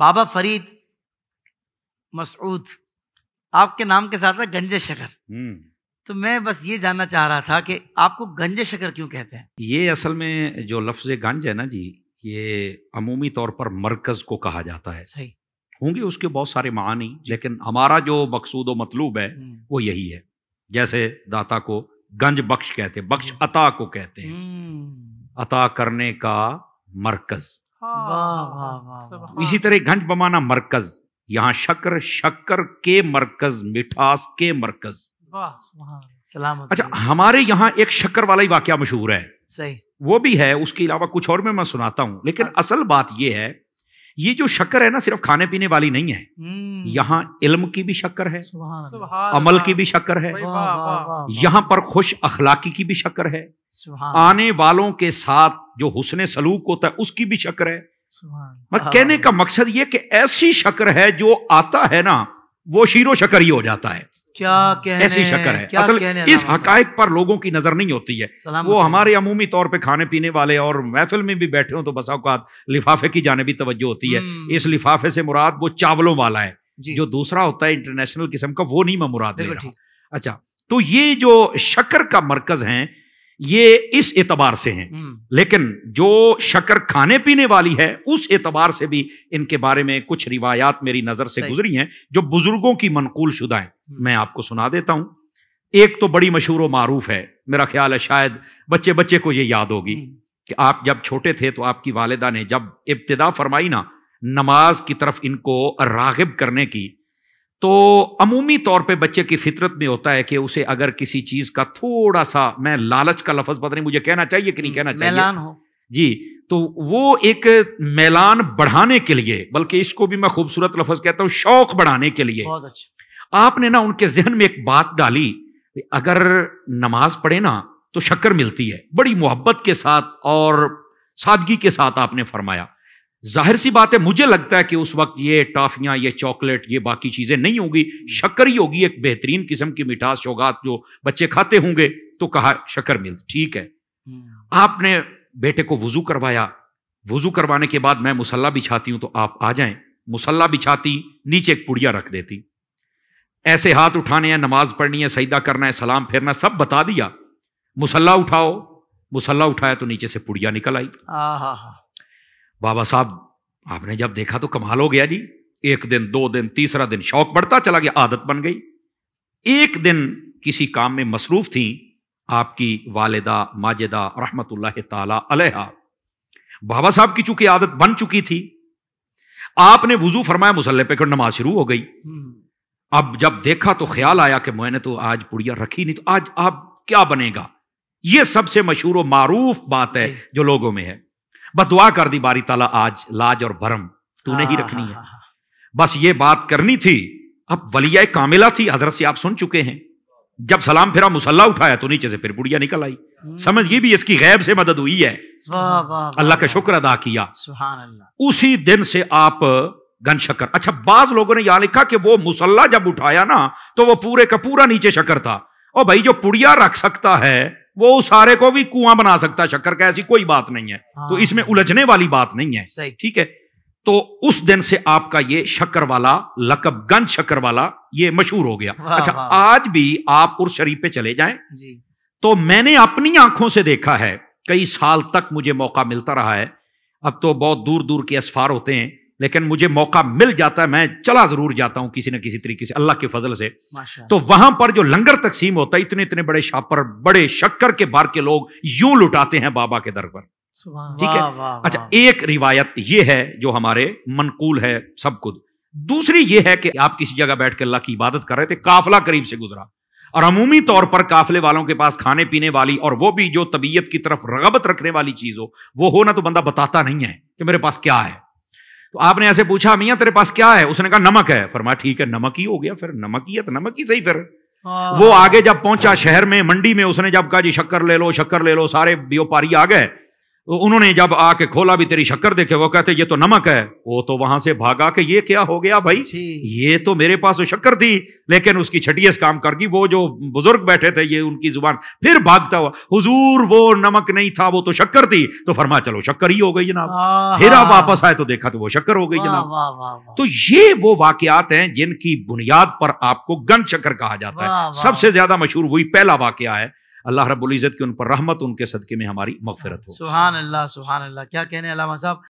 बाबा फरीद मसऊद आपके नाम के साथ है गंजे शकर हम्म। तो मैं बस ये जानना चाह रहा था कि आपको गंजे शकर क्यों कहते हैं ये असल में जो लफ्ज गंज है ना जी ये अमूमी तौर पर मरकज को कहा जाता है सही होंगे उसके बहुत सारे मानी लेकिन हमारा जो मकसूद व मतलूब है हम्म। वो यही है जैसे दाता को गंज बख्श कहते हैं बख्श हम्म। अता को कहते हैं अता करने का मरकज इसी तरह घंट बमाना मरकज यहाँ शक्कर शक्कर के मरकज मिठास के मरकज सलामत अच्छा हमारे यहाँ एक शक्कर वाला ही वाक्य मशहूर है सही वो भी है उसके अलावा कुछ और भी मैं सुनाता हूँ लेकिन हाँ। असल बात यह है ये जो शक्कर है ना सिर्फ खाने पीने वाली नहीं है हम्म। यहाँ इल्म की भी शक्कर है अमल की भी शक्कर है यहाँ पर खुश अखलाकी की भी शक्कर है आने वालों के साथ जो हुसन सलूक होता है उसकी भी शक्कर है मैं कहने का मकसद ये कि ऐसी शक्कर है जो आता है ना वो शीरो शक्कर ही हो जाता है क्या हाँ। कहने ऐसी शक्कर है असल इस हकायक पर लोगों की नजर नहीं होती है वो हमारे अमूमी तौर पे खाने पीने वाले और महफिल में भी बैठे हो तो बस अवकात लिफाफे की जाने भी तवज्जो होती है हम्म। इस लिफाफे से मुराद वो चावलों वाला है जो दूसरा होता है इंटरनेशनल किस्म का वो नहीं मैं मुराद ले रहा अच्छा तो ये जो शक्कर का मरकज है ये इस एतबार से हैं हम्म। लेकिन जो शक्कर खाने पीने वाली है उस एतबार से भी इनके बारे में कुछ रिवायात मेरी नजर से गुजरी हैं जो बुजुर्गों की मनकूल शुदा है हम्म। मैं आपको सुना देता हूं एक तो बड़ी मशहूर मारूफ है मेरा ख्याल है शायद बच्चे बच्चे को ये याद होगी हम्म। कि आप जब छोटे थे तो आपकी वालदा ने जब इब्तदा फरमाई ना नमाज की तरफ इनको रागिब करने की तो अमूमी तौर पे बच्चे की फितरत में होता है कि उसे अगर किसी चीज का थोड़ा सा मैं लालच का लफज पता नहीं मुझे कहना चाहिए कि नहीं हम्म, कहना चाहिए मैलान हो जी तो वो एक मैलान बढ़ाने के लिए बल्कि इसको भी मैं खूबसूरत लफज कहता हूं शौक बढ़ाने के लिए बहुत अच्छा आपने ना उनके जहन में एक बात डाली अगर नमाज पढ़े ना तो शक्कर मिलती है बड़ी मोहब्बत के साथ और सादगी के साथ आपने फरमाया जाहिर सी बात है मुझे लगता है कि उस वक्त ये टॉफियां ये चॉकलेट ये बाकी चीज़ें नहीं होगी शक्कर ही होगी एक बेहतरीन किस्म की मिठास सौगात जो बच्चे खाते होंगे तो कहा शक्कर मिल ठीक है हम्म। आपने बेटे को वजू करवाया वजू करवाने के बाद मैं मुसल्ला बिछाती हूं तो आप आ जाएं मुसल्ला बिछाती नीचे एक पुड़िया रख देती ऐसे हाथ उठाने हैं नमाज पढ़नी है सईदा करना है सलाम फेरना सब बता दिया मुसल्ला उठाओ मुसल्ला उठाया तो नीचे से पुड़िया निकल आई बाबा साहब आपने जब देखा तो कमाल हो गया जी एक दिन दो दिन तीसरा दिन शौक बढ़ता चला गया आदत बन गई एक दिन किसी काम में मसरूफ थी आपकी वालदा माजिदा रहमत तला बाबा साहब की चूंकि आदत बन चुकी थी आपने वजू फरमाया मुसल्ले पे नमाज शुरू हो गई हम्म। अब जब देखा तो ख्याल आया कि मैंने तो आज पुड़िया रखी नहीं तो आज आप क्या बनेगा यह सबसे मशहूर और मारूफ बात है जो लोगों में है बदुआ कर दी बारी ताला आज लाज और भरम तूने ही हाँ, रखनी हाँ, है हाँ, बस ये बात करनी थी अब वलिया कामिला थी हजरत से आप सुन चुके हैं जब सलाम फिरा मुसल्ला उठाया तो नीचे से फिर बुढ़िया निकल आई हम्म। समझ ये भी इसकी गैब से मदद हुई है अल्लाह का शुक्र अदा किया उसी दिन से आप गन शकर अच्छा बाज लोगों ने यहां लिखा कि वो मुसल्ला जब उठाया ना तो वो पूरे का पूरा नीचे शकर था और भाई जो पुड़िया रख सकता है वो उस सारे को भी कुआं बना सकता है शक्कर का ऐसी कोई बात नहीं है हाँ। तो इसमें उलझने वाली बात नहीं है सही ठीक है तो उस दिन से आपका ये शक्कर वाला लकब गंज शक्कर वाला ये मशहूर हो गया अच्छा आज भी आप उर्स शरीफ पे चले जाएं तो मैंने अपनी आंखों से देखा है कई साल तक मुझे मौका मिलता रहा है अब तो बहुत दूर दूर के असफार होते हैं लेकिन मुझे मौका मिल जाता है मैं चला जरूर जाता हूं किसी ना किसी तरीके से अल्लाह के फजल से तो वहां पर जो लंगर तकसीम होता है इतने इतने बड़े शापर बड़े शक्कर के बार के लोग यूं लुटाते हैं बाबा के दर पर ठीक है अच्छा एक रिवायत ये है जो हमारे मनकूल है सब कुछ दूसरी ये है कि आप किसी जगह बैठ कर अल्लाह की इबादत कर रहे थे काफिला करीब से गुजरा और अमूमी तौर पर काफिले वालों के पास खाने पीने वाली और वो भी जो तबीयत की तरफ रगबत रखने वाली चीज हो वो हो ना तो बंदा बताता नहीं है कि मेरे पास क्या है तो आपने ऐसे पूछा मियाँ तेरे पास क्या है उसने कहा नमक है फरमा ठीक है नमक ही हो गया फिर नमक ही है तो नमक ही सही फिर हाँ। वो आगे जब पहुंचा शहर में मंडी में उसने जब कहा जी शक्कर ले लो शक्कर ले लो सारे व्यापारी आ गए उन्होंने जब आके खोला भी तेरी शक्कर देखे वो कहते ये तो नमक है वो तो वहां से भागा के ये क्या हो गया भाई ये तो मेरे पास वो तो शक्कर थी लेकिन उसकी छटियस काम कर गई वो जो बुजुर्ग बैठे थे ये उनकी जुबान फिर भागता हुआ हुजूर वो नमक नहीं था वो तो शक्कर थी तो फरमा चलो शक्कर ही हो गई जनाब फिर आप वापस आए तो देखा तो वो शक्कर हो गई जनाब तो ये वो वाकियात हैं जिनकी बुनियाद पर आपको गन शक्कर कहा जाता है सबसे ज्यादा मशहूर वही पहला वाक्य है अल्लाह रबुल्ज़त की उन पर रहमत उनके सदक़े में हमारी मफरत हो सुहान अल्लाह सुबहान अल्लाह क्या कहने अलामा साहब